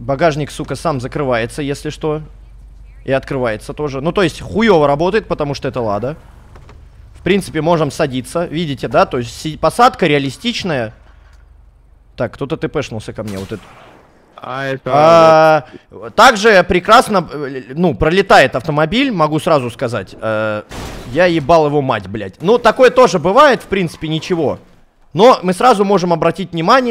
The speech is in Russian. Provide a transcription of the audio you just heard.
Багажник, сука, сам закрывается, если что. И открывается тоже. Ну, то есть, хуево работает, потому что это лада. В принципе, можем садиться. Видите, да? То есть, посадка реалистичная. Так, кто-то тпшнулся ко мне. Вот это... А, это... А, также прекрасно, э, ну, пролетает автомобиль, могу сразу сказать. А, я ебал его мать, блядь. Ну, такое тоже бывает, в принципе, ничего. Но мы сразу можем обратить внимание...